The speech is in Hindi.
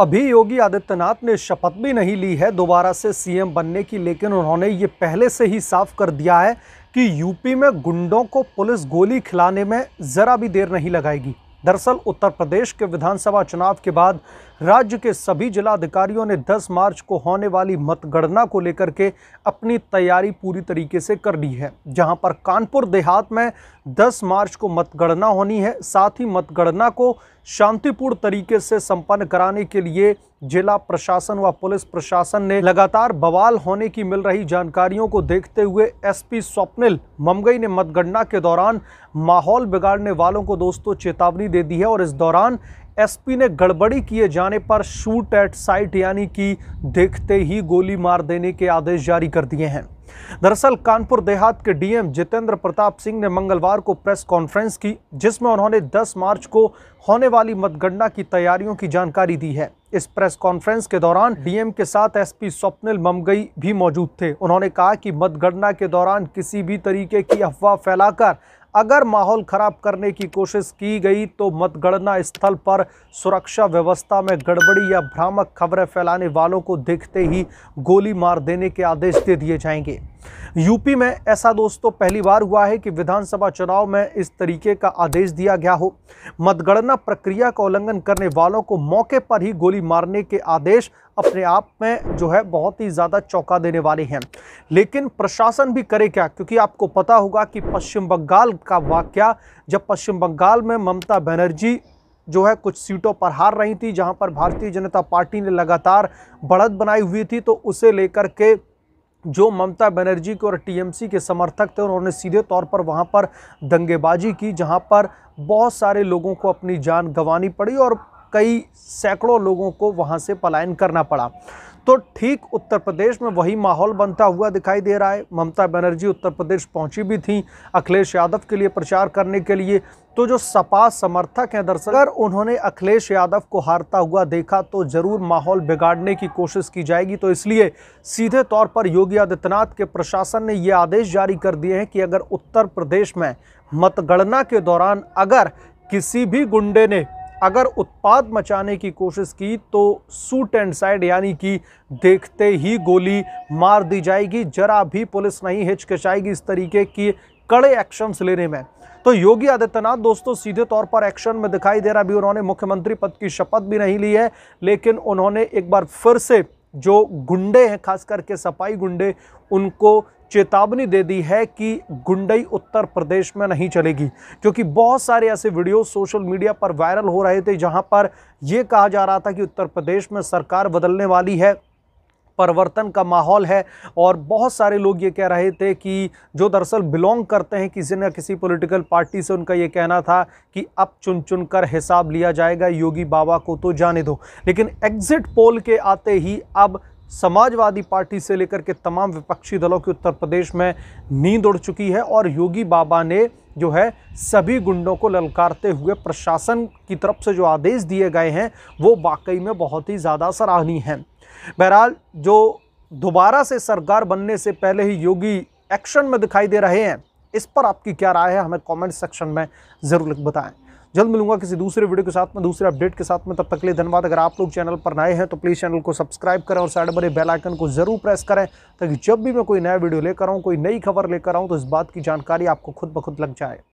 अभी योगी आदित्यनाथ ने शपथ भी नहीं ली है दोबारा से सीएम बनने की लेकिन उन्होंने ये पहले से ही साफ कर दिया है कि यूपी में गुंडों को पुलिस गोली खिलाने में ज़रा भी देर नहीं लगाएगी दरअसल उत्तर प्रदेश के विधानसभा चुनाव के बाद राज्य के सभी जिलाधिकारियों ने 10 मार्च को होने वाली मतगणना को लेकर के अपनी तैयारी पूरी तरीके से कर ली है जहां पर कानपुर देहात में 10 मार्च को मतगणना होनी है साथ ही मतगणना को शांतिपूर्ण तरीके से संपन्न कराने के लिए जिला प्रशासन व पुलिस प्रशासन ने लगातार बवाल होने की मिल रही जानकारियों को देखते हुए एसपी स्वप्निल ममगई ने मतगणना के दौरान माहौल बिगाड़ने वालों को दोस्तों चेतावनी दे दी है और इस दौरान एसपी ने गड़बड़ी किए जाने पर शूट एट साइट यानी कि देखते ही गोली मार देने के आदेश जारी कर दिए हैं दरअसल कानपुर देहात के डीएम जितेंद्र प्रताप सिंह ने मंगलवार को प्रेस कॉन्फ्रेंस की जिसमें उन्होंने 10 मार्च को होने वाली मतगणना की तैयारियों की जानकारी दी है इस प्रेस कॉन्फ्रेंस के दौरान डीएम के साथ एसपी स्वप्निल ममगई भी मौजूद थे उन्होंने कहा कि मतगणना के दौरान किसी भी तरीके की अफवाह फैलाकर अगर माहौल खराब करने की कोशिश की गई तो मतगणना स्थल पर सुरक्षा व्यवस्था में गड़बड़ी या भ्रामक खबरें फैलाने वालों को देखते ही गोली मार देने के आदेश दे दिए जाएंगे यूपी में ऐसा दोस्तों पहली बार हुआ है कि विधानसभा चुनाव में इस तरीके का आदेश दिया गया हो मतगणना प्रक्रिया का उल्लंघन करने वालों को मौके पर ही गोली मारने के आदेश अपने आप में जो है बहुत ही ज़्यादा चौंका देने वाले हैं लेकिन प्रशासन भी करे क्या क्योंकि आपको पता होगा कि पश्चिम बंगाल का वाक्य जब पश्चिम बंगाल में ममता बनर्जी जो है कुछ सीटों पर हार रही थी जहां पर भारतीय जनता पार्टी ने लगातार बढ़त बनाई हुई थी तो उसे लेकर के जो ममता बनर्जी के और टीएमसी के समर्थक थे उन्होंने सीधे तौर पर वहां पर दंगेबाजी की जहां पर बहुत सारे लोगों को अपनी जान गंवानी पड़ी और कई सैकड़ों लोगों को वहाँ से पलायन करना पड़ा तो ठीक उत्तर प्रदेश में वही माहौल बनता हुआ दिखाई दे रहा है ममता बनर्जी उत्तर प्रदेश पहुंची भी थी अखिलेश यादव के लिए प्रचार करने के लिए तो जो सपा समर्थक हैं दरअसल अगर उन्होंने अखिलेश यादव को हारता हुआ देखा तो ज़रूर माहौल बिगाड़ने की कोशिश की जाएगी तो इसलिए सीधे तौर पर योगी आदित्यनाथ के प्रशासन ने ये आदेश जारी कर दिए हैं कि अगर उत्तर प्रदेश में मतगणना के दौरान अगर किसी भी गुंडे ने अगर उत्पाद मचाने की कोशिश की तो सूट एंड साइड यानी कि देखते ही गोली मार दी जाएगी जरा भी पुलिस नहीं हिचकिचाएगी इस तरीके की कड़े एक्शंस लेने में तो योगी आदित्यनाथ दोस्तों सीधे तौर पर एक्शन में दिखाई दे रहा भी उन्होंने मुख्यमंत्री पद की शपथ भी नहीं ली है लेकिन उन्होंने एक बार फिर से जो गुंडे हैं खास करके सपाई गुंडे उनको चेतावनी दे दी है कि गुंडई उत्तर प्रदेश में नहीं चलेगी क्योंकि बहुत सारे ऐसे वीडियो सोशल मीडिया पर वायरल हो रहे थे जहां पर यह कहा जा रहा था कि उत्तर प्रदेश में सरकार बदलने वाली है परिवर्तन का माहौल है और बहुत सारे लोग ये कह रहे थे कि जो दरअसल बिलोंग करते हैं किसी न किसी पॉलिटिकल पार्टी से उनका ये कहना था कि अब चुन चुन कर हिसाब लिया जाएगा योगी बाबा को तो जाने दो लेकिन एग्जिट पोल के आते ही अब समाजवादी पार्टी से लेकर के तमाम विपक्षी दलों की उत्तर प्रदेश में नींद उड़ चुकी है और योगी बाबा ने जो है सभी गुंडों को ललकारते हुए प्रशासन की तरफ से जो आदेश दिए गए हैं वो वाकई में बहुत ही ज़्यादा सराहनीय हैं बहरहाल जो दोबारा से सरकार बनने से पहले ही योगी एक्शन में दिखाई दे रहे हैं इस पर आपकी क्या राय है हमें कमेंट सेक्शन में ज़रूर बताएं जल्द मिलूंगा किसी दूसरे वीडियो के साथ में दूसरे अपडेट के साथ में तब तक के लिए धन्यवाद अगर आप लोग चैनल पर नए हैं तो प्लीज़ चैनल को सब्सक्राइब करें और साइड बड़े बेलाइकन को ज़रूर प्रेस करें ताकि जब भी मैं कोई नया वीडियो लेकर आऊँ कोई नई खबर लेकर आऊँ तो इस बात की जानकारी आपको खुद ब खुद लग जाए